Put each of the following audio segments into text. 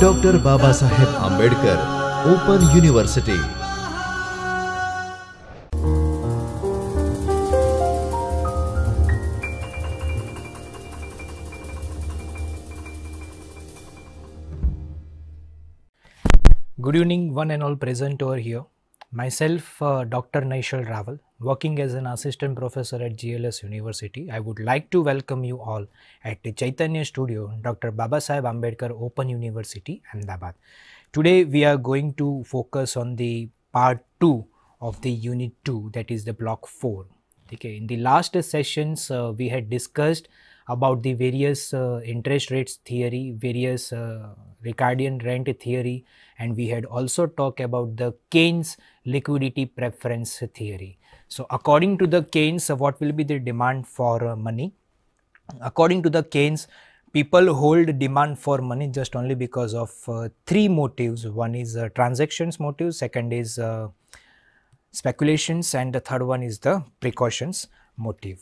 Doctor Baba Saheb Ambedkar open university good evening one and all present over here myself doctor Naishal Rawal working as an assistant professor at GLS University, I would like to welcome you all at the Chaitanya Studio, Dr. Babasaheb Ambedkar Open University, Ahmedabad. Today, we are going to focus on the part 2 of the unit 2, that is the block 4. Okay, in the last sessions, uh, we had discussed about the various uh, interest rates theory, various uh, Ricardian rent theory, and we had also talked about the Keynes liquidity preference theory. So according to the Keynes, uh, what will be the demand for uh, money? According to the Keynes, people hold demand for money just only because of uh, three motives. One is uh, transactions motive, second is uh, speculations and the third one is the precautions motive.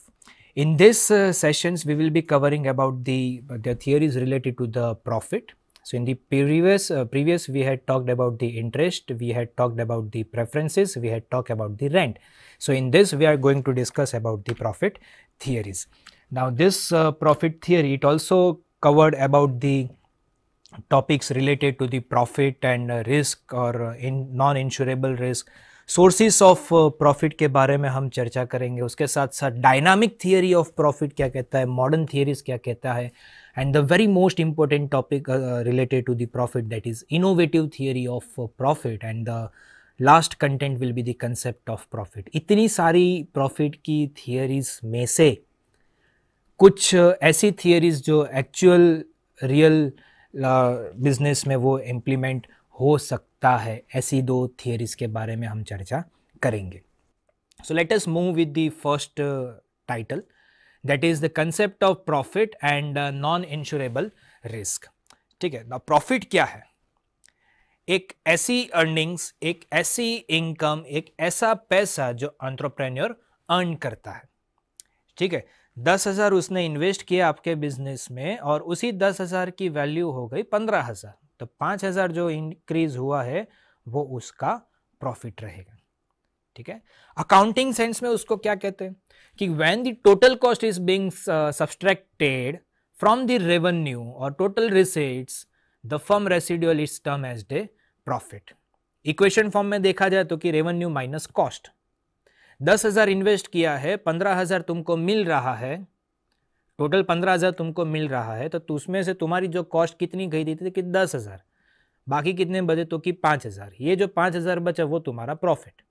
In this uh, sessions, we will be covering about the, the theories related to the profit. So, in the previous, previous we had talked about the interest, we had talked about the preferences, we had talked about the rent. So in this we are going to discuss about the profit theories. Now this uh, profit theory it also covered about the topics related to the profit and uh, risk or uh, in non-insurable risk Sources of uh, profit के बारे में हम चर्चा करेंगे उसके साथ साथ dynamic theory of profit क्या कहता है Modern theories क्या कहता है and the very most important topic the to the profit that is innovative theory of profit and last content will be the concept of profit इतनी सारी profit की theories में से कुछ uh, ऐसी थियरीज जो एक्चुअल रियल बिजनेस में वो इम्प्लीमेंट हो सकता है ऐसी दो थियरीज के बारे में हम चर्चा करेंगे so let us move with the first title that is the concept of profit and non insurable risk ठीक है प्रॉफिट क्या है एक ऐसी अर्निंग्स एक ऐसी इनकम एक ऐसा पैसा जो एंटरप्रेन्योर अर्न करता है ठीक है दस हज़ार उसने इन्वेस्ट किया आपके बिजनेस में और उसी दस हज़ार की वैल्यू हो गई पंद्रह हज़ार तो पांच हज़ार जो इंक्रीज हुआ है वो उसका प्रॉफिट रहेगा ठीक है अकाउंटिंग सेंस में उसको क्या कहते हैं कि when the total cost is being subtracted from the revenue और total receipts the firm residual is term as the profit equation form में देखा जाए तो कि रेवेन्यू माइनस कॉस्ट दस हजार इन्वेस्ट किया है पंद्रह हजार तुमको मिल रहा है टोटल पंद्रह हजार तुमको मिल रहा है तो उसमें से तुम्हारी जो कॉस्ट कितनी गई थी कि दस हजार बाकी कितने बचे तो कि पांच हजार ये जो पांच हजार बचा वो तुम्हारा प्रॉफिट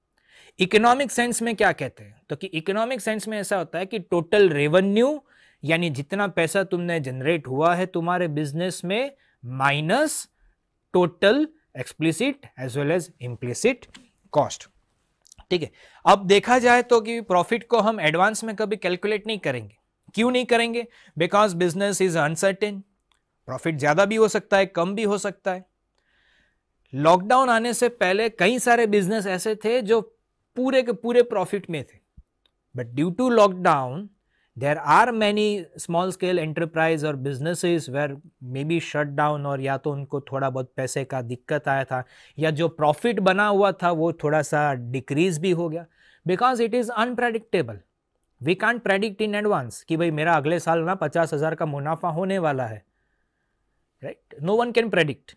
इकोनॉमिक सेंस में क्या कहते हैं तो कि इकोनॉमिक सेंस में ऐसा होता है कि टोटल रेवेन्यू यानी जितना पैसा तुमने जनरेट हुआ है तुम्हारे बिजनेस में minus total explicit as well as implicit cost ठीक है अब देखा जाए तो कि प्रॉफिट को हम एडवांस में कभी कैलकुलेट नहीं करेंगे क्यों नहीं करेंगे because business is uncertain profit ज़्यादा भी हो सकता है कम भी हो सकता है लॉकडाउन आने से पहले कई सारे बिजनेस ऐसे थे जो पूरे के पूरे प्रॉफिट में थे but due to lockdown there are many small scale enterprise और were may be shut down और या तो उनको थोड़ा बहुत पैसे का दिक्कत आया था या जो प्रॉफिट बना हुआ था वो थोड़ा सा डिक्रीज भी हो गया because it is unpredictable we can predict in advance कि भाई मेरा अगले साल ना पचास हज़ार का मुनाफा होने वाला है right no one can predict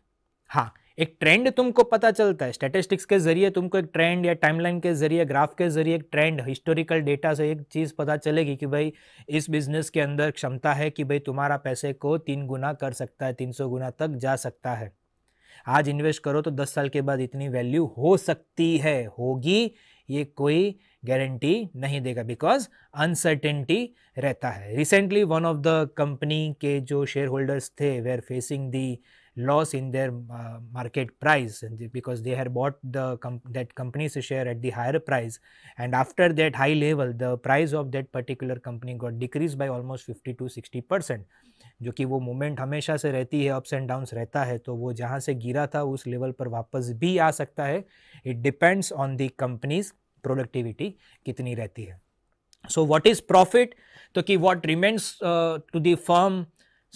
हाँ एक ट्रेंड तुमको पता चलता है स्टेटिस्टिक्स के जरिए तुमको एक ट्रेंड या टाइमलाइन के जरिए ग्राफ के जरिए एक ट्रेंड हिस्टोरिकल डेटा से एक चीज़ पता चलेगी कि भाई इस बिजनेस के अंदर क्षमता है कि भाई तुम्हारा पैसे को तीन गुना कर सकता है तीन सौ गुना तक जा सकता है आज इन्वेस्ट करो तो दस साल के बाद इतनी वैल्यू हो सकती है होगी ये कोई गारंटी नहीं देगा बिकॉज अनसर्टेनिटी रहता है recently one of the company के जो शेयर होल्डर्स थे वे are facing the loss in their uh, market price because they had bought the comp that company's share at the higher price and after that high level the price of that particular company got decreased by almost 50 to 60 percent जो कि वो moment हमेशा से रहती है ups and downs रहता है तो वो जहाँ से गिरा था उस लेवल पर वापस भी आ सकता है it depends on the company's productivity कितनी रहती है सो व्हाट इज़ प्रॉफिट तो कि what remains to the firm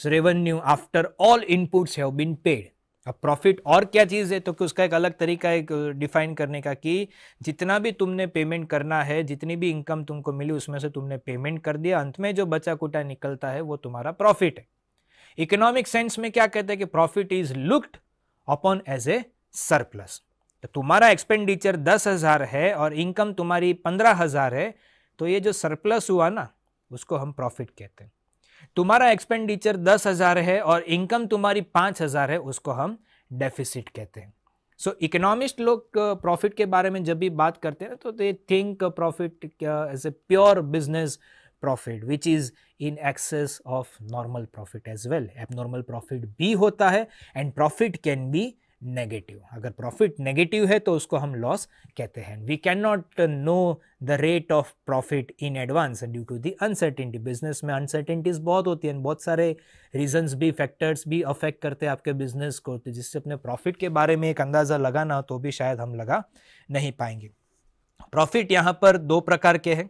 so revenue after all inputs have been paid अब प्रॉफिट और क्या चीज़ है तो कि उसका एक अलग तरीका एक डिफाइन करने का कि जितना भी तुमने पेमेंट करना है जितनी भी इनकम तुमको मिली उसमें से तुमने पेमेंट कर दिया अंत में जो बचा कुटा निकलता है वो तुम्हारा प्रॉफिट है इकोनॉमिक सेंस में क्या कहते हैं कि profit is looked upon as a surplus तो तुम्हारा एक्सपेंडिचर दस हज़ार है और इनकम तुम्हारी पंद्रह हज़ार है तो ये जो सरप्लस हुआ ना उसको हम प्रॉफिट कहते हैं तुम्हारा एक्सपेंडिचर दस हजार है और इनकम तुम्हारी पांच हजार है उसको हम डेफिसिट कहते हैं सो इकोनॉमिस्ट लोग प्रॉफिट के बारे में जब भी बात करते हैं तो they think profit as a pure business profit which is in excess of normal profit as well abnormal profit भी होता है and profit can be negative अगर प्रॉफिट नेगेटिव है तो उसको हम लॉस कहते हैं we can not know the rate of profit in advance due to the uncertainty business में अनसर्टिनटीज बहुत होती हैं बहुत सारे रीजंस भी फैक्टर्स भी अफेक्ट करते हैं आपके बिजनेस को तो जिससे अपने प्रॉफिट के बारे में एक अंदाज़ा लगाना तो भी शायद हम लगा नहीं पाएंगे प्रॉफिट यहाँ पर दो प्रकार के हैं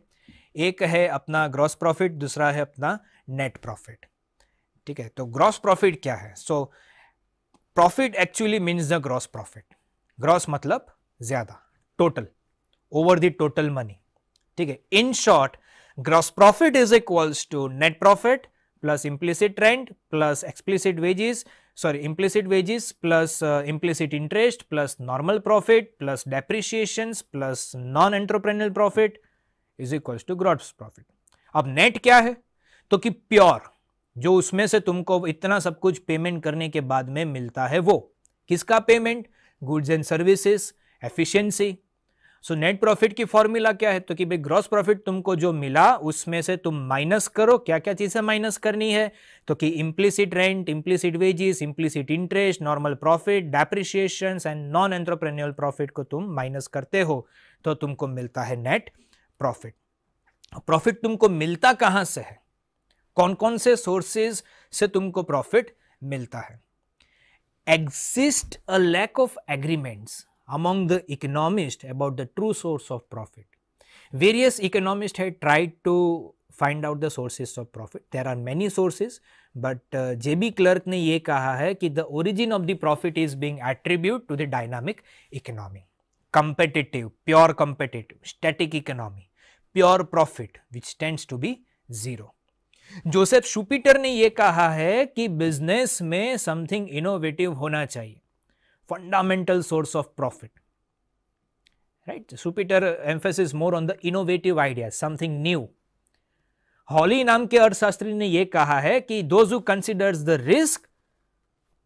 एक है अपना ग्रॉस प्रॉफिट दूसरा है अपना नेट प्रॉफिट ठीक है तो ग्रॉस प्रॉफिट क्या है so so, profit actually means the gross profit gross मतलब ज्यादा total over the total money ठीक है in short gross profit is equals to net profit plus implicit rent plus explicit wages sorry implicit wages plus implicit interest plus normal profit plus depreciation plus non entrepreneurial profit is equals to gross profit अब net क्या है तो कि pure जो उसमें से तुमको इतना सब कुछ पेमेंट करने के बाद में मिलता है वो किसका payment goods and services efficiency so net profit की फॉर्मूला क्या है तो कि भाई ग्रॉस प्रॉफिट तुमको जो मिला उसमें से तुम माइनस करो क्या क्या चीज़ें माइनस करनी है तो कि implicit rent implicit wages implicit interest normal profit depreciation and non entrepreneurial profit को तुम माइनस करते हो तो तुमको मिलता है नेट प्रॉफिट प्रॉफिट तुमको मिलता कहाँ से है कौन कौन से सोर्सेज से तुमको प्रॉफिट मिलता है exist a lack of agreements among the economist about the true source of profit various economist है tried to find out the sources of profit there are many sources but J B Clark ने यह कहा है कि the origin of the profit is being attribute to the dynamic economy competitive pure competitive static economy pure profit which tends to be zero Joseph Schumpeter ने यह कहा है कि बिजनेस में समथिंग इनोवेटिव होना चाहिए fundamental source of profit right Schumpeter emphasis more on the innovative idea something new Hawley नाम के अर्थशास्त्री ने यह कहा है कि those who considers the risk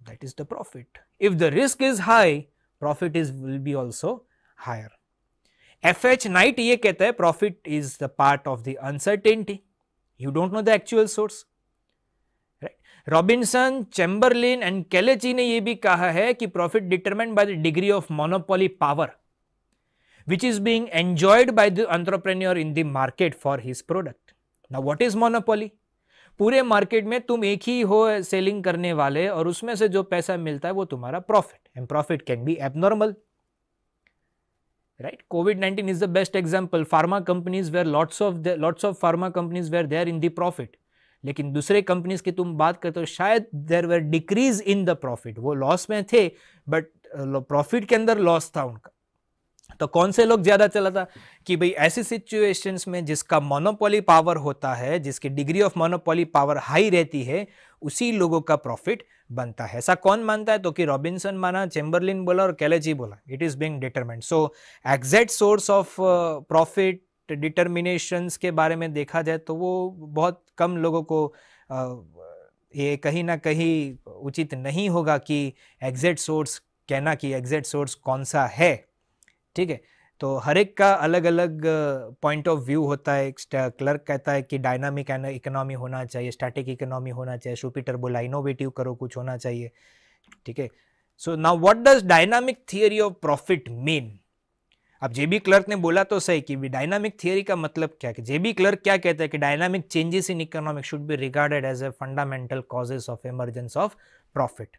that is the profit if the risk is high profit is will be also higher F H Knight ये कहता है profit is the part of the uncertainty You don't know the actual source. Right? Robinson, Chamberlain and Kelechi ने ये भी कहा है कि profit determined by the degree of monopoly power which is being enjoyed by the entrepreneur in the market for his product. Now what is monopoly? पूरे market में तुम एक ही हो सेलिंग करने वाले और उसमें से जो पैसा मिलता है वो तुम्हारा profit and profit can be abnormal right covid 19 is the best example pharma companies were lots of the, lots of pharma companies were there in the profit लेकिन दूसरे कंपनीज की तुम बात करते हो शायद there were decrease in the profit वो loss में थे बट प्रॉफिट के अंदर लॉस था उनका तो कौन से लोग ज्यादा चलाता कि भाई ऐसी सिचुएशंस में जिसका मोनोपोली पावर होता है जिसकी degree of monopoly power high रहती है उसी लोगों का प्रॉफिट बनता है ऐसा कौन मानता है तो कि रॉबिन्सन माना चेम्बरलिन बोला और कैलेजी बोला it is being determined so exact source of profit determinations के बारे में देखा जाए तो वो बहुत कम लोगों को uh, ये कहीं ना कहीं उचित नहीं होगा कि एग्जैक्ट सोर्स कहना कि एग्जैक्ट सोर्स कौन सा है ठीक है तो हर एक का अलग अलग पॉइंट ऑफ व्यू होता है क्लर्क कहता है कि डायनामिक इकोनॉमी होना चाहिए स्टैटिक इकोनॉमी होना चाहिए सुपीटर बोला इनोवेटिव करो कुछ होना चाहिए ठीक है so now what does dynamic theory of profit mean अब जेबी क्लर्क ने बोला तो सही कि डायनामिक थियरी का मतलब क्या है जेबी क्लर्क क्या कहते हैं कि dynamic changes in economic should be regarded as a fundamental causes of emergence of profit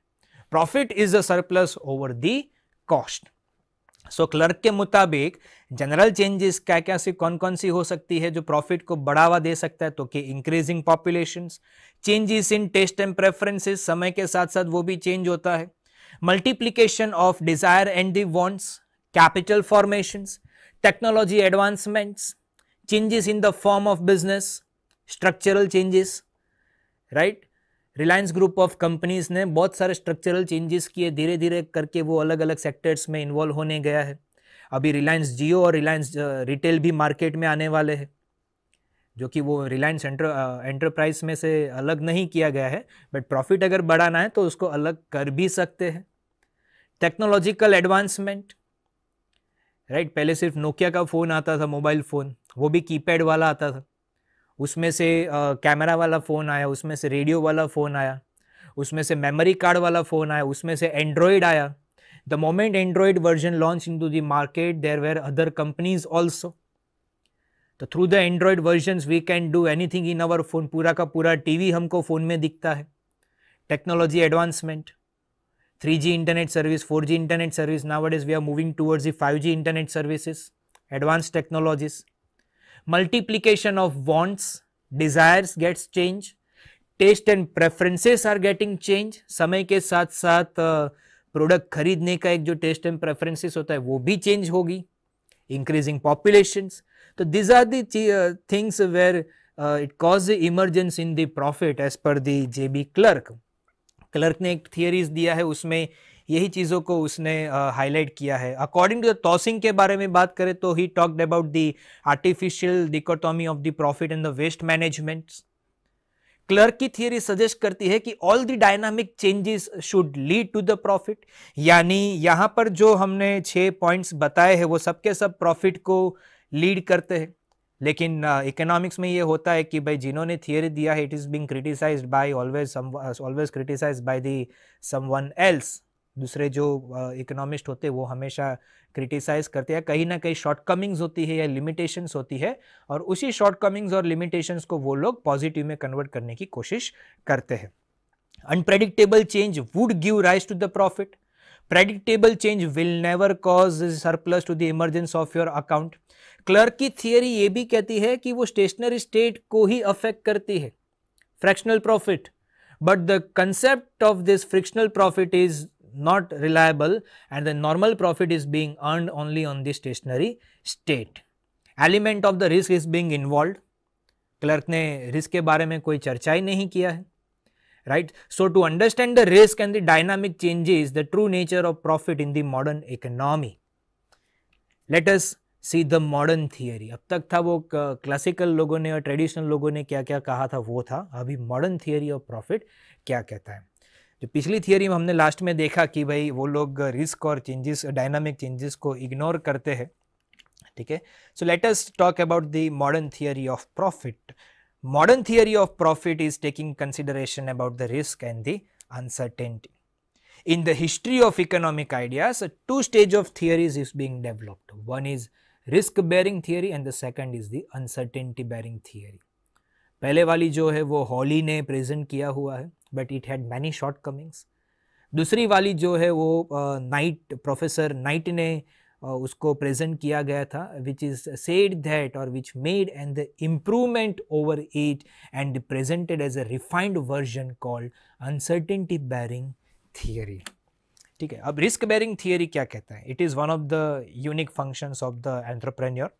profit is a surplus over the cost so so, Clark के मुताबिक जनरल चेंजेस क्या क्या सी कौन कौन सी हो सकती है जो प्रॉफिट को बढ़ावा दे सकता है तो कि increasing population changes in taste and preferences समय के साथ साथ वो भी चेंज होता है multiplication of desire and the wants capital formations technology advancements changes in the form of business structural changes right Reliance group of companies ने बहुत सारे स्ट्रक्चरल चेंजेस किए धीरे धीरे करके वो अलग अलग सेक्टर्स में इन्वॉल्व होने गया है अभी रिलायंस जियो और रिलायंस रिटेल भी मार्केट में आने वाले हैं जो कि वो रिलायंस एंटरप्राइज में से अलग नहीं किया गया है बट प्रॉफिट अगर बढ़ाना है तो उसको अलग कर भी सकते हैं टेक्नोलॉजिकल एडवांसमेंट राइट पहले सिर्फ नोकिया का फ़ोन आता था मोबाइल फ़ोन वो भी कीपैड वाला आता था उसमें से कैमरा वाला फ़ोन आया उसमें से रेडियो वाला फ़ोन आया उसमें से मेमोरी कार्ड वाला फ़ोन आया उसमें से एंड्रॉयड आया the moment Android version launch in to the market there were other companies also तो through the Android version we can do anything in our phone पूरा का पूरा टी वी हमको फ़ोन में दिखता है technology advancement 3G internet service, 4G internet service. Nowadays, we are moving towards the 5G internet services, advanced technologies. Multiplication of wants desires gets change taste and preferences are getting change समय के साथ साथ product खरीदने का एक जो test and preferences होता है वो भी चेंज होगी इंक्रीजिंग पॉपुलेशन तो these are the things where it cause the emergence in the profit as per the J B Clark Clark ने एक थियरीज दिया है उसमें यही चीज़ों को उसने हाईलाइट किया है अकॉर्डिंग टू द टॉसिंग के बारे में बात करें तो he talked about the artificial dichotomy of the profit and the waste management Clark की थियरी सजेस्ट करती है कि all the dynamic changes should lead to the profit यानी यहाँ पर जो हमने छः पॉइंट्स बताए हैं वो सबके सब प्रॉफिट को लीड करते हैं लेकिन इकोनॉमिक्स uh, में ये होता है कि भाई जिन्होंने थियरी दिया है it is being criticise by always always criticise by the someone else दूसरे जो इकोनॉमिस्ट होते हैं वो हमेशा क्रिटिसाइज़ करते हैं कहीं ना कहीं शॉर्टकमिंग्स होती है या लिमिटेशंस होती है और उसी शॉर्टकमिंग्स और लिमिटेशंस को वो लोग पॉजिटिव में कन्वर्ट करने की कोशिश करते हैं unpredictable change would give rise to the profit predictable change will never cause surplus to the emergence of your account Clark की थियरी ये भी कहती है कि वो स्टेशनरी स्टेट को ही अफेक्ट करती है fractional profit but the concept of this frictional profit is not reliable and the normal profit is being earned only on the stationary state. Element of the risk is being involved. clerk ne risk ke bare mein koi charcha hi nahi kiya hai right so to understand the risk and the dynamic changes the true nature of profit in the modern economy let us see the modern theory अब तक था वो classical लोगों ने और traditional लोगों ने क्या क्या कहा था वो था अभी मॉडर्न थियरी ऑफ प्रॉफिट क्या कहता है जो पिछली थियोरी में हमने लास्ट में देखा कि भाई वो लोग रिस्क और चेंजेस डायनामिक चेंजेस को इग्नोर करते हैं ठीक है so latest talk about the modern theory of profit modern theory of profit is taking consideration about the risk and the uncertainty in the history of economic ideas two stage of theories is being developed one is risk bearing theory and the second is the uncertainty bearing theory पहले वाली जो है वो हॉली ने present किया हुआ है but it had many shortcomings दूसरी वाली जो है वो नाइट प्रोफेसर नाइट ने उसको प्रेजेंट किया गया था विच इज़ सेड दैट और which made and the improvement over it and presented as a refined version called uncertainty bearing theory ठीक है अब रिस्क बैरिंग थियरी क्या कहता है it is one of the unique functions of the entrepreneur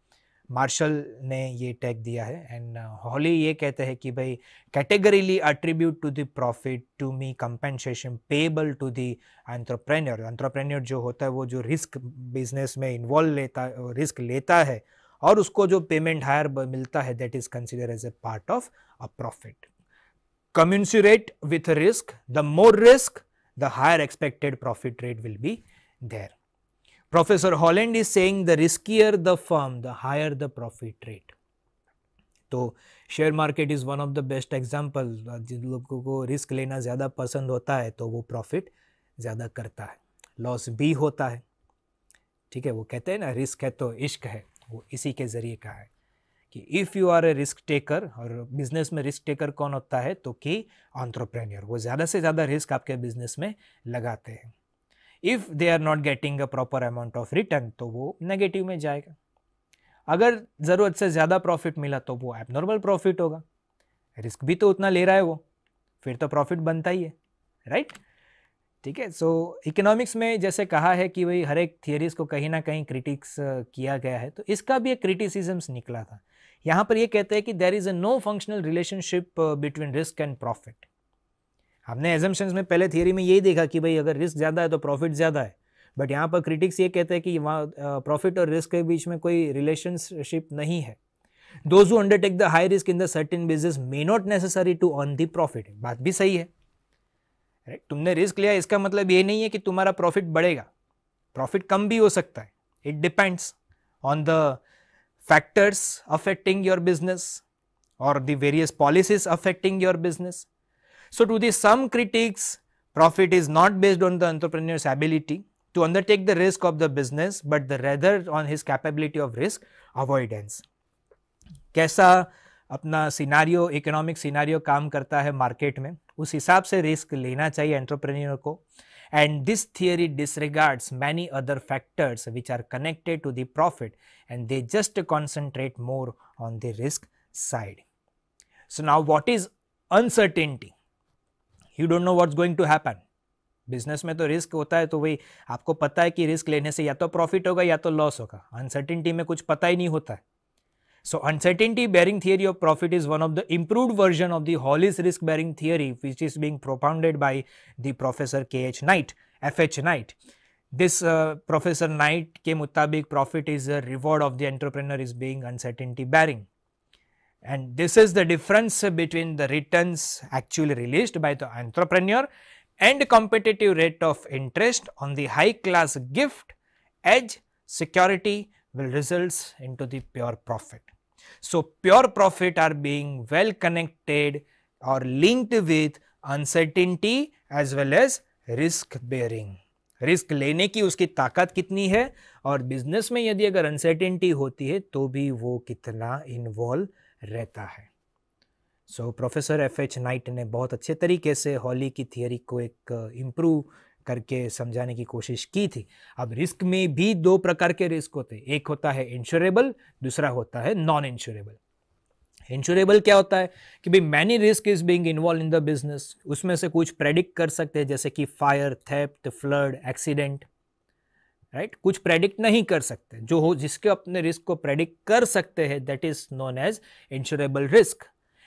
Marshall ने ये tag दिया है एंड हॉली ये कहते हैं कि भाई categorically attribute to the profit to me compensation payable to the entrepreneur entrepreneur जो होता है वो जो रिस्क बिजनेस में इन्वॉल्व लेता रिस्क लेता है और उसको जो पेमेंट हायर मिलता है that is consider as a part of a profit commensurate with risk the more risk the higher expected profit rate will be there professor Holland is saying the riskier the firm the higher the profit rate तो share market is one of the best example जिन लोगों को risk लेना ज़्यादा पसंद होता है तो वो प्रॉफिट ज़्यादा करता है लॉस भी होता है ठीक है वो कहते हैं ना रिस्क है तो इश्क है वो इसी के ज़रिए का है कि if you are a risk taker और बिजनेस में रिस्क टेकर कौन होता है तो कि ऑन्ट्रप्रेन्योर वो ज़्यादा से ज़्यादा रिस्क आपके बिजनेस में लगाते हैं if they are not getting a proper amount of return तो वो नेगेटिव में जाएगा अगर ज़रूरत से ज़्यादा प्रॉफिट मिला तो वो एबनॉर्मल प्रॉफिट होगा रिस्क भी तो उतना ले रहा है वो फिर तो प्रॉफिट बनता ही है राइट ठीक है सो इकोनॉमिक्स में जैसे कहा है कि भाई हर एक थियरीज को कहीं ना कहीं क्रिटिक्स किया गया है तो इसका भी एक क्रिटिसिजम्स निकला था यहाँ पर ये कहते हैं कि there is a no functional relationship between risk and profit हमने एजम्पन्स में पहले थियरी में यही देखा कि भाई अगर रिस्क ज़्यादा है तो प्रॉफिट ज़्यादा है बट यहाँ पर क्रिटिक्स ये कहते हैं कि वहाँ प्रॉफिट और रिस्क के बीच में कोई रिलेशनशिप नहीं है those who undertake the high risk in the certain business may not necessary to earn the profit बात भी सही है right? तुमने रिस्क लिया इसका मतलब ये नहीं है कि तुम्हारा प्रॉफिट बढ़ेगा प्रॉफिट कम भी हो सकता है it depends on the factors affecting your business और the various policies affecting your business So, to the some critics, profit is not based on the entrepreneur's ability to undertake the risk of the business, but the rather on his capability of risk avoidance. कैसा apna scenario, economic scenario, काम karta hai market में Us हिसाब se risk लेना chahiye entrepreneur ko. and this theory disregards many other factors which are connected to the profit and they just concentrate more on the risk side. So, now what is uncertainty? You don't know what's going to happen business में तो risk होता है तो भाई आपको पता है कि रिस्क लेने से या तो प्रॉफिट होगा या तो लॉस होगा अनसर्टिनटी में कुछ पता ही नहीं होता है so uncertainty bearing theory of profit is one of the improve version of the Hawley's risk bearing theory which is being propounded by the professor K H Knight F H Knight this professor Knight के मुताबिक profit is a reward of the entrepreneur is being uncertainty bearing And this is the difference between the returns actually released by the entrepreneur and competitive rate of interest on the high class gift edge security will results into the pure profit. So, pure profit are being well connected or linked with uncertainty as well as risk bearing. Risk लेने की उसकी ताकत कितनी है और business में यदि अगर uncertainty होती है तो भी वो कितना इन्वॉल्व रहता है so professor F H Knight ने बहुत अच्छे तरीके से हॉली की थियोरी को एक इम्प्रूव uh, करके समझाने की कोशिश की थी अब रिस्क में भी दो प्रकार के रिस्क होते हैं एक होता है इंश्योरेबल दूसरा होता है नॉन इंश्योरेबल इंश्योरेबल क्या होता है कि भाई many risk is being involve in the business उसमें से कुछ प्रेडिक्ट कर सकते हैं जैसे कि fire theft flood accident right right? कुछ प्रेडिक्ट नहीं कर सकते जो हो जिसके अपने risk को प्रेडिक्ट कर सकते हैं that is known as insurable risk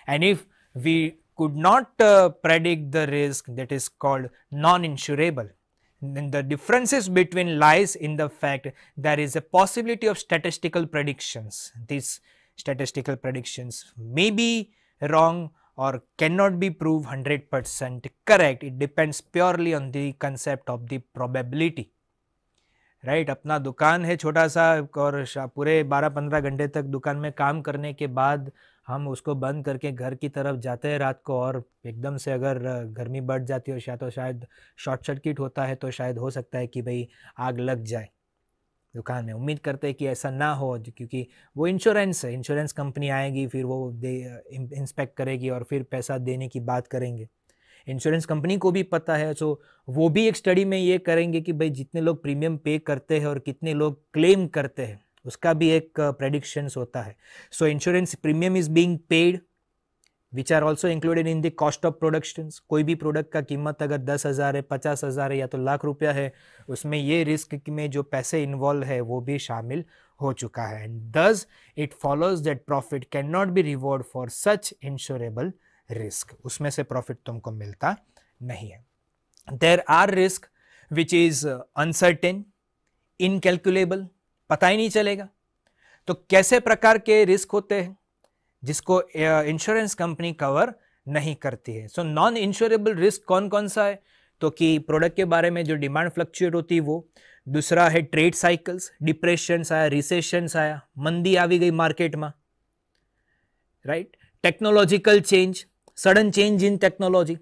and if could not uh, predict the risk that is called non-insurable. Then the differences between lies in the fact there is a possibility of statistical predictions. These statistical predictions may be wrong or cannot be proved 100 percent correct. It depends purely on the concept of the probability. Right अपना दुकान है छोटा सा और पूरे बारह पंद्रह घंटे तक दुकान में काम करने के बाद हम उसको बंद करके घर की तरफ जाते हैं रात को और एकदम से अगर गर्मी बढ़ जाती है या तो शायद शॉर्ट सर्किट होता है तो शायद हो सकता है कि भाई आग लग जाए दुकान में उम्मीद करते हैं कि ऐसा ना हो क्योंकि वो इंश्योरेंस है इंश्योरेंस कंपनी आएगी फिर वो दे इंस्पेक्ट करेगी और फिर पैसा देने की बात करेंगे इंश्योरेंस कंपनी को भी पता है सो वो भी एक स्टडी में ये करेंगे कि भाई जितने लोग प्रीमियम पे करते हैं और कितने लोग क्लेम करते हैं उसका भी एक प्रडिक्शंस uh, होता है so insurance premium is being paid which are also included in the cost of productions कोई भी प्रोडक्ट का कीमत अगर दस हज़ार है पचास हज़ार है या तो लाख रुपया है उसमें ये रिस्क में जो पैसे इन्वॉल्व है वो भी शामिल हो चुका है and thus it follows that profit can not be reward for such insurable risk उसमें से प्रॉफिट तुमको मिलता नहीं है there are risk which is uncertain incalculable पता ही नहीं चलेगा तो कैसे प्रकार के रिस्क होते हैं जिसको इंश्योरेंस कंपनी कवर नहीं करती है सो नॉन इंश्योरेबल रिस्क कौन कौन सा है तो कि प्रोडक्ट के बारे में जो डिमांड फ्लक्चुएट होती है वो दूसरा है ट्रेड साइकिल्स डिप्रेशंस आया रिसेशंस आया मंदी आ गई मार्केट में right technological change sudden change in technology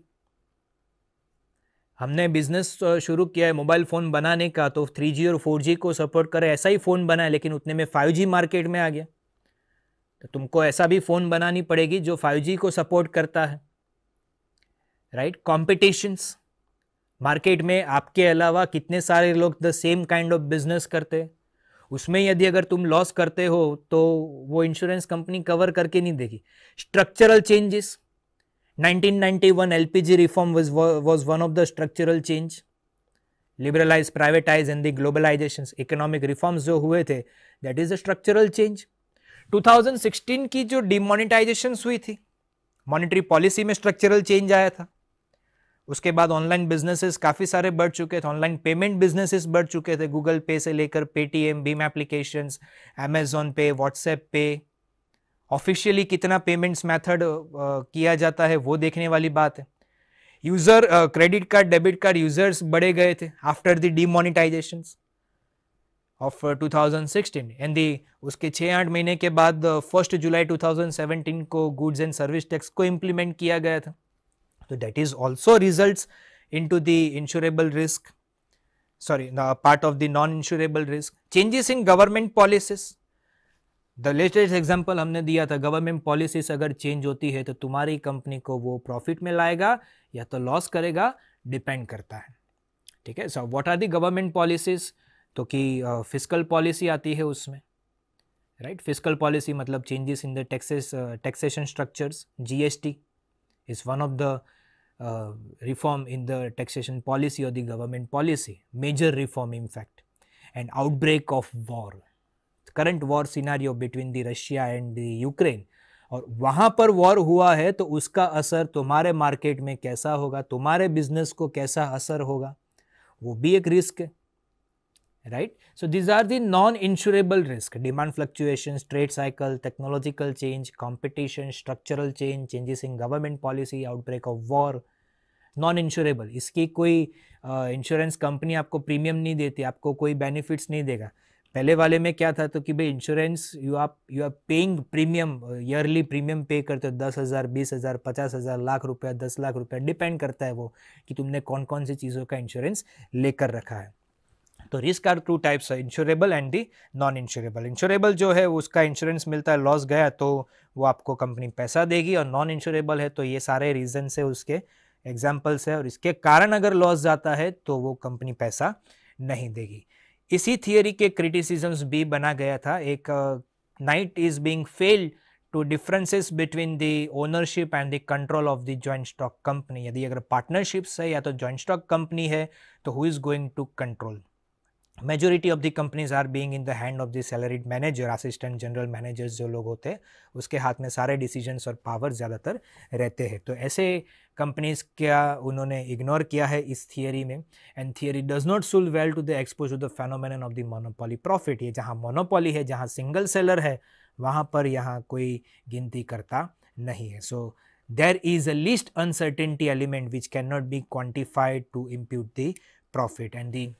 हमने बिजनेस शुरू किया है मोबाइल फ़ोन बनाने का तो 3G और 4G को सपोर्ट करे ऐसा ही फ़ोन बनाए लेकिन उतने में 5G मार्केट में आ गया तो तुमको ऐसा भी फ़ोन बनानी पड़ेगी जो 5G को सपोर्ट करता है राइट कॉम्पिटिशन्स मार्केट में आपके अलावा कितने सारे लोग the same kind of business करते हैं उसमें यदि अगर तुम लॉस करते हो तो वो इंश्योरेंस कंपनी कवर करके नहीं देगी structural changes 1991 LPG reform was, was one of the structural change. Liberalize, privatize and the globalizations, economic reforms जो हुए थे that is a structural change. 2016 की जो डिमोनिटाइजेशन हुई थी मॉनिटरी पॉलिसी में स्ट्रक्चरल चेंज आया था उसके बाद ऑनलाइन बिजनेसेस काफ़ी सारे बढ़ चुके थे ऑनलाइन पेमेंट बिजनेसेस बढ़ चुके थे गूगल पे से लेकर पेटीएम भीम applications Amazon Pay WhatsApp Pay officially कितना पेमेंट्स मेथड किया जाता है वो देखने वाली बात है user credit card debit card users बढ़े गए थे after the demonetisation of 2016 and the उसके छः आठ महीने के बाद फर्स्ट जुलाई 2017 को गुड्स एंड सर्विस टैक्स को इम्प्लीमेंट किया गया था तो that is also result in to the insurable risk sorry part of the non insurable risk changes in government policies the latest example हमने दिया था गवर्नमेंट पॉलिसीज अगर चेंज होती है तो तुम्हारी कंपनी को वो प्रॉफिट में लाएगा या तो लॉस करेगा डिपेंड करता है ठीक है so what are the government policies तो कि फिजिकल पॉलिसी आती है उसमें राइट फिजिकल पॉलिसी मतलब changes in the taxes taxation structures GST is one of the uh, reform in the taxation policy or the government policy, major reform in fact, and outbreak of war current war scenario between the Russia and the Ukraine और वहाँ पर war हुआ है तो उसका असर तुम्हारे market में कैसा होगा तुम्हारे बिजनेस को कैसा असर होगा वो भी एक रिस्क है right so these are the non insurable risk demand fluctuation trade cycle technological change competition structural change changes in government policy outbreak of war non insurable इसकी कोई इंश्योरेंस uh, कंपनी आपको प्रीमियम नहीं देती आपको कोई benefits नहीं देगा पहले वाले में क्या था तो कि भाई इंश्योरेंस यू आप you are paying premium yearly premium pay करते हो दस हज़ार बीस हज़ार पचास हज़ार लाख रुपया दस लाख रुपया डिपेंड करता है वो कि तुमने कौन कौन सी चीज़ों का इंश्योरेंस लेकर रखा है तो रिस्क आर टू टाइप्स है insurable and the non insurable insurable जो है उसका इंश्योरेंस मिलता है लॉस गया तो वो आपको कंपनी पैसा देगी और नॉन इंश्योरेबल है तो ये सारे रीजन से उसके एग्जाम्पल्स है और इसके कारण अगर लॉस जाता है तो वो कंपनी पैसा नहीं देगी इसी थियोरी के क्रिटिसिजम्स भी बना गया था एक Knight is being failed to differences between the ownership and the control of the joint stock company यदि अगर पार्टनरशिप्स है या तो जॉइंट स्टॉक कंपनी है तो who is going to control majority of the companies are being in the hand of the salaried manager assistant general managers जो लोग होते हैं उसके हाथ में सारे डिसीजंस और पावर ज़्यादातर रहते हैं तो ऐसे कंपनीज क्या उन्होंने इग्नोर किया है इस थियरी में and theory does not suit well to the expose to the phenomenon of the monopoly profit ये जहाँ मोनोपोली है जहाँ सिंगल सेलर है वहाँ पर यहाँ कोई गिनती करता नहीं है so there is a list uncertainty element which can not be quantified to impute the profit and the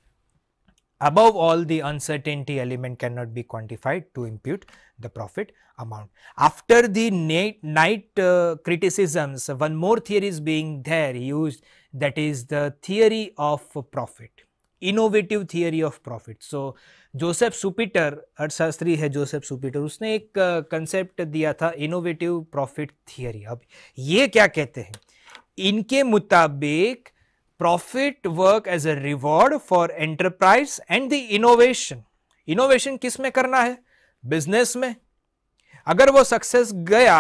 Above all, the uncertainty element cannot be quantified to impute the profit amount. After the night uh, criticisms, one more theory is being there used that is the theory of profit, innovative theory of profit. So, joseph Joseph Schumpeter अर्थशास्त्री है Joseph सुपीटर उसने एक concept दिया था innovative profit theory अब ये क्या कहते हैं इनके मुताबिक profit work as a reward for enterprise and the innovation innovation किस में करना है बिजनेस में अगर वो सक्सेस गया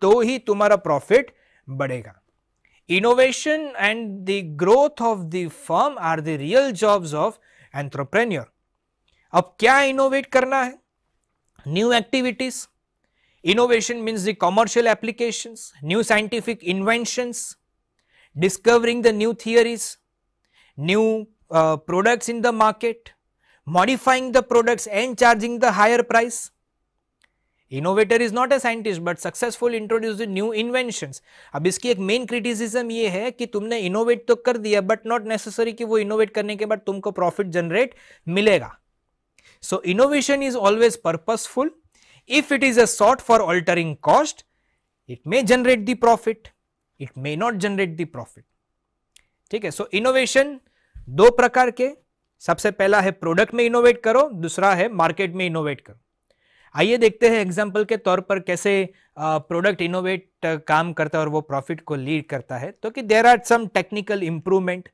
तो ही तुम्हारा प्रॉफिट बढ़ेगा innovation and the growth of the firm are the real jobs of entrepreneur अब क्या इनोवेट करना है new activities innovation means the commercial application new scientific inventions discovering the new theories, new uh, products in the market, modifying the products and charging the higher price. Innovator is not a scientist but successful introduce new invention अब इसकी एक main criticism ये है कि तुमने innovate तो कर दिया बट नॉट नेसेसरी कि वो इनोवेट करने के बाद तुमको प्रॉफिट जनरेट मिलेगा so innovation is always purposeful if it is a sort for altering cost it may generate the profit it may not generate the profit ठीक है सो इनोवेशन दो प्रकार के सबसे पहला है प्रोडक्ट में इनोवेट करो दूसरा है मार्केट में इनोवेट करो आइए देखते हैं एग्जाम्पल के तौर पर कैसे प्रोडक्ट इनोवेट काम करता है और वो प्रॉफिट को लीड करता है तो कि there are some technical improvement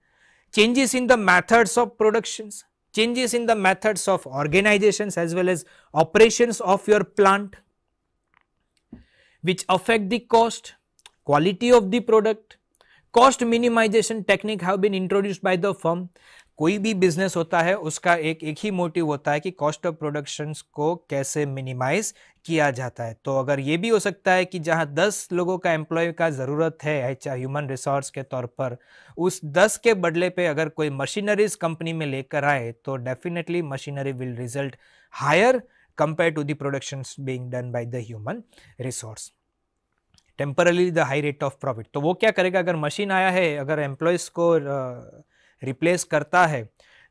changes in the methods of production changes in the methods of organisation as well as operation of your plant which affect the quality of the product cost minimization technique have been introduced by the firm कोई भी business होता है उसका एक एक ही motive होता है कि कॉस्ट ऑफ प्रोडक्शंस को कैसे मिनिमाइज किया जाता है तो अगर ये भी हो सकता है कि जहाँ 10 लोगों का एम्प्लॉय का ज़रूरत है चाहे ह्यूमन रिसोर्स के तौर पर उस 10 के बदले पे अगर कोई मशीनरीज कंपनी में लेकर आए तो definitely machinery will result higher compare to the production being done by the human resource temporarily the high rate of profit तो वो क्या करेगा अगर मशीन आया है अगर एम्प्लॉयज़ को रिप्लेस करता है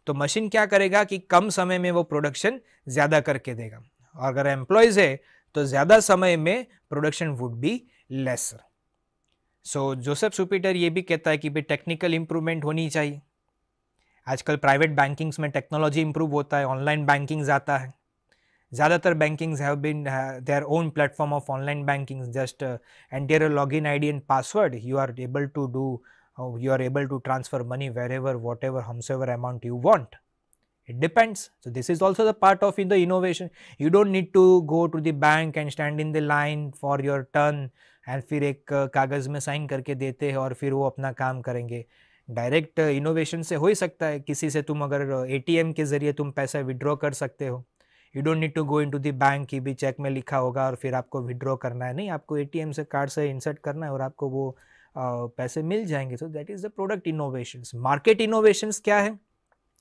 तो मशीन क्या करेगा कि कम समय में वो प्रोडक्शन ज़्यादा करके देगा और अगर एम्प्लॉयज़ है तो ज़्यादा समय में production would be lesser so Joseph Schumpeter ये भी कहता है कि भाई टेक्निकल इम्प्रूवमेंट होनी चाहिए आजकल प्राइवेट बैंकिंग्स में टेक्नोलॉजी इम्प्रूव होता है ऑनलाइन बैंकिंग्स आता है ज़्यादातर bankings have been uh, their own platform of online banking just uh, enter a login id and password you are able to do uh, you are able to transfer money wherever whatever whomsoever amount you want it depends so this is also the part of in the innovation you don't need to go to the bank and stand in the line for your turn and फिर एक कागज़ में sign करके देते हैं और फिर वो अपना काम करेंगे डायरेक्ट इनोवेशन से हो ही सकता है किसी से तुम अगर एटीएम के ज़रिए तुम पैसा विड्रॉ कर you don't need to go into the bank की भी चेक में लिखा होगा और फिर आपको विड्रॉ करना है नहीं आपको ए से कार्ड से इंसर्ट करना है और आपको वो पैसे मिल जाएंगे so that is the product innovation market innovation क्या है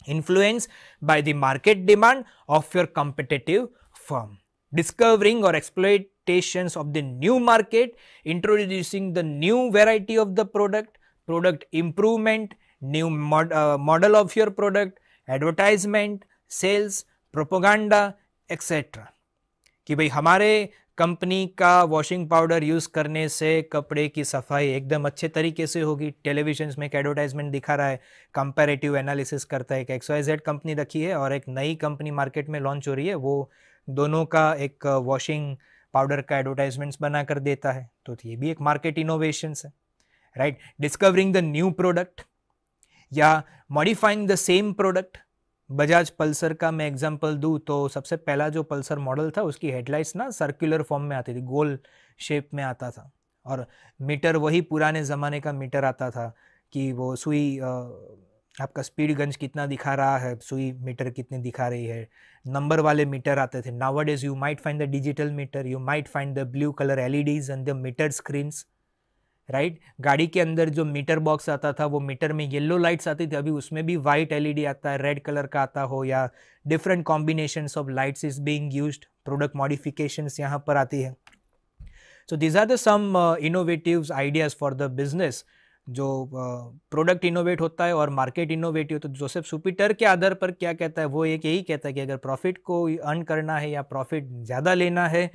influence by the market demand of your competitive form discovering और exploitation of the new market introducing the new variety of the product product improvement new model of your product advertisement sales propaganda etcetera कि भाई हमारे company का washing powder use करने से कपड़े की सफाई एकदम अच्छे तरीके से होगी टेलीविजन में एक एडवर्टाइजमेंट दिखा रहा है कंपेरेटिव एनालिसिस करता है कि एक्स वाई जेड कंपनी रखी है और एक नई कंपनी मार्केट में लॉन्च हो रही है वो दोनों का एक वॉशिंग पाउडर का एडवर्टाइजमेंट्स बना कर देता है तो ये भी एक मार्केट इनोवेशन है right discovering the new product या modifying the same product Bajaj Pulsar का मैं एग्जांपल दूँ तो सबसे पहला जो पल्सर मॉडल था उसकी हेडलाइट्स ना सर्कुलर फॉर्म में आती थी गोल शेप में आता था और मीटर वही पुराने ज़माने का मीटर आता था कि वो सुई आपका स्पीड गंज कितना दिखा रहा है सुई मीटर कितनी दिखा रही है नंबर वाले मीटर आते थे nowadays you might find the digital meter you might find the blue colour L LEDs and the meter screens right right? गाड़ी के अंदर जो मीटर बॉक्स आता था वो मीटर में येलो लाइट्स आती थी अभी उसमें भी वाइट एलईडी आता है रेड कलर का आता हो या different combination of lights is being used product modification यहाँ पर आती है so these are the some innovative ideas for the business जो प्रोडक्ट uh, इनोवेट होता है और मार्केट इनोवेटिव तो जोसेफ सुपीटर के आधार पर क्या कहता है वो एक यही कहता है कि अगर प्रॉफिट को अर्न करना है या प्रॉफिट ज़्यादा लेना है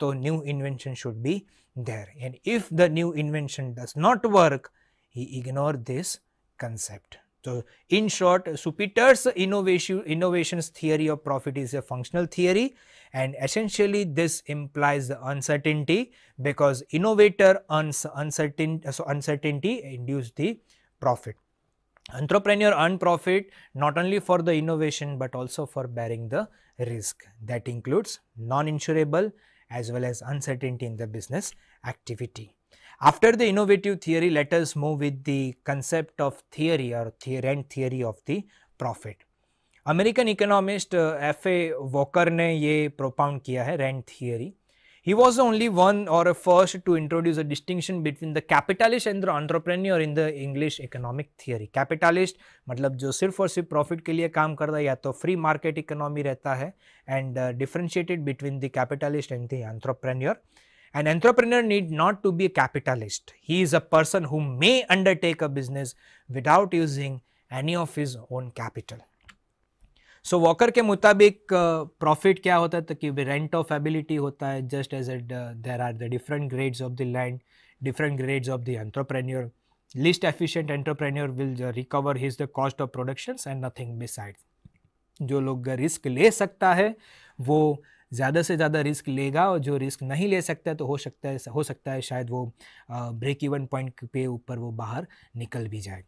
तो new invention should be there and if the new invention does not work, he ignores this concept. So, in short Schumpeter's innovation, innovations theory of profit is a functional theory and essentially this implies the uncertainty because innovator uncertainty uncertain, so uncertainty induce the profit. Entrepreneur earn profit not only for the innovation but also for bearing the risk that includes non-insurable as well as uncertainty in the business activity. After the innovative theory, let us move with the concept of theory or theory rent theory of the profit. American economist uh, F.A. Walker Walker ने ये प्रोपाउंड किया है rent theory. He was the only one or a first to introduce a distinction between the capitalist and the entrepreneur in the English economic theory. Capitalist मतलब जो सिर्फ और सिर्फ profit के लिए काम कर रहा है या तो फ्री मार्केट इकोनॉमी रहता है uh, differentiated between the capitalist and the entrepreneur. An entrepreneur need not to be a capitalist. He is a person who may undertake a business without using any of his own capital. So Walker के मुताबिक profit uh, क्या होता है तो कि rent of ability होता है just as at there are the different grades of the land different grades of the entrepreneur least efficient entrepreneur will recover his the cost of production and nothing beside जो लोग risk ले सकता है वो ज़्यादा से ज़्यादा रिस्क लेगा और जो रिस्क नहीं ले सकता है तो हो सकता है हो सकता है शायद वो ब्रेक इवन पॉइंट पे ऊपर वो बाहर निकल भी जाए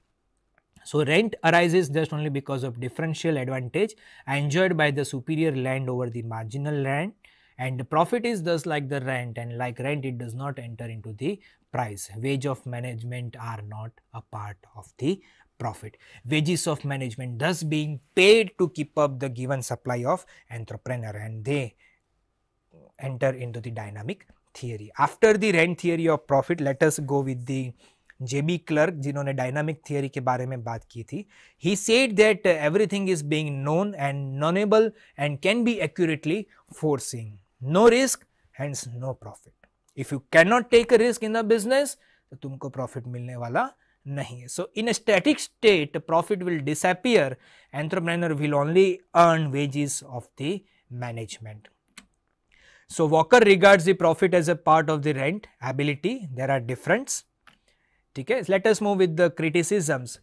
So rent arises just only because of differential advantage enjoyed by the superior land over the marginal land and the profit is thus like the rent and like rent it does not enter into the price. Wage of management are not a part of the profit. Wages of management thus being paid to keep up the given supply of entrepreneur and they enter into the dynamic theory. After the rent theory of profit let us go with the JB Clark जिन्होंने dynamic theory के बारे में बात की थी ही said that everything is being known and knowable and can be accurately forcing no risk hence no profit if you can not take a risk in the business तो तुमको प्रॉफिट मिलने वाला नहीं है so in static state profit will disappear entrepreneur will only earn wages of the management So Walker regards the profit as a part of the rent ability. There are difference. ठीक let us move with the criticisms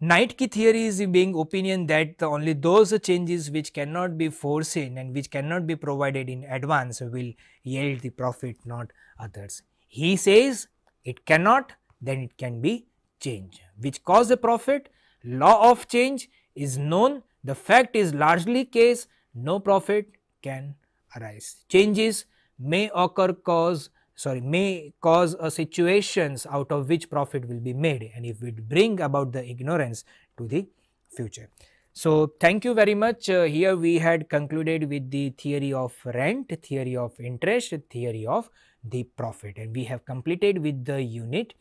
Knight theory is being opinion that only those changes which cannot be foreseen and which cannot be provided in advance will yield the profit not others. He says it cannot then it can be change which cause a profit law of change is known the fact is largely case no profit can arise. Changes may occur cause sorry may cause a situations out of which profit will be made and if it bring about the ignorance to the future. So, thank you very much. Uh, here we had concluded with the theory of rent, theory of interest, theory of the profit and we have completed with the unit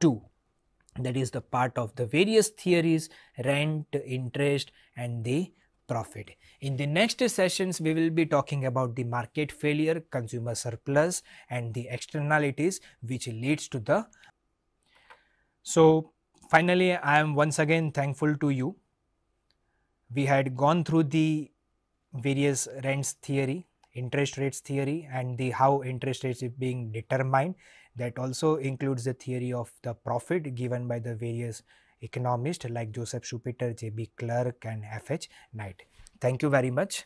2 that is the part of the various theories rent, interest and the profit. In the next sessions, we will be talking about the market failure, consumer surplus and the externalities which leads to the. So finally, I am once again thankful to you. We had gone through the various rents theory, interest rates theory and the how interest rates is being determined that also includes the theory of the profit given by the various economists like Joseph Schumpeter, J.B. Clark and F.H. Knight. Thank you very much.